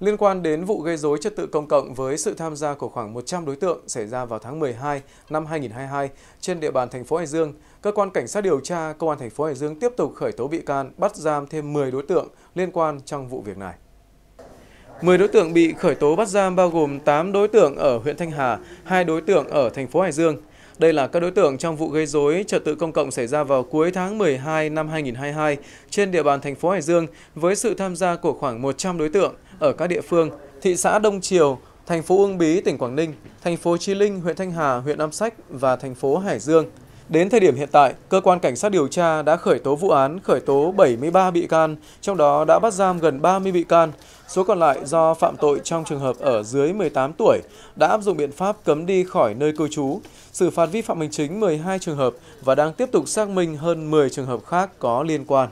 Liên quan đến vụ gây dối trật tự công cộng với sự tham gia của khoảng 100 đối tượng xảy ra vào tháng 12 năm 2022 trên địa bàn thành phố Hải Dương, cơ quan cảnh sát điều tra công an thành phố Hải Dương tiếp tục khởi tố bị can, bắt giam thêm 10 đối tượng liên quan trong vụ việc này. 10 đối tượng bị khởi tố bắt giam bao gồm 8 đối tượng ở huyện Thanh Hà, 2 đối tượng ở thành phố Hải Dương. Đây là các đối tượng trong vụ gây rối trật tự công cộng xảy ra vào cuối tháng 12 năm 2022 trên địa bàn thành phố Hải Dương với sự tham gia của khoảng 100 đối tượng ở các địa phương, thị xã Đông Triều, thành phố Uông Bí, tỉnh Quảng Ninh, thành phố Chí Linh, huyện Thanh Hà, huyện Nam Sách và thành phố Hải Dương. Đến thời điểm hiện tại, cơ quan cảnh sát điều tra đã khởi tố vụ án, khởi tố 73 bị can, trong đó đã bắt giam gần 30 bị can, Số còn lại do phạm tội trong trường hợp ở dưới 18 tuổi đã áp dụng biện pháp cấm đi khỏi nơi cư trú, xử phạt vi phạm hành chính 12 trường hợp và đang tiếp tục xác minh hơn 10 trường hợp khác có liên quan.